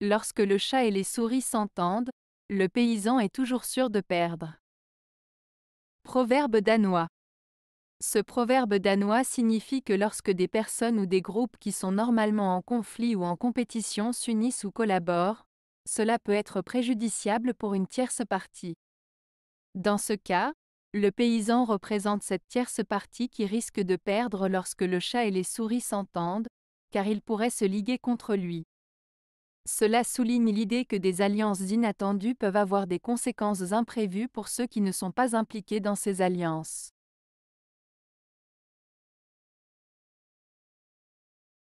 Lorsque le chat et les souris s'entendent, le paysan est toujours sûr de perdre. Proverbe danois. Ce proverbe danois signifie que lorsque des personnes ou des groupes qui sont normalement en conflit ou en compétition s'unissent ou collaborent, cela peut être préjudiciable pour une tierce partie. Dans ce cas, le paysan représente cette tierce partie qui risque de perdre lorsque le chat et les souris s'entendent, car ils pourraient se liguer contre lui. Cela souligne l'idée que des alliances inattendues peuvent avoir des conséquences imprévues pour ceux qui ne sont pas impliqués dans ces alliances.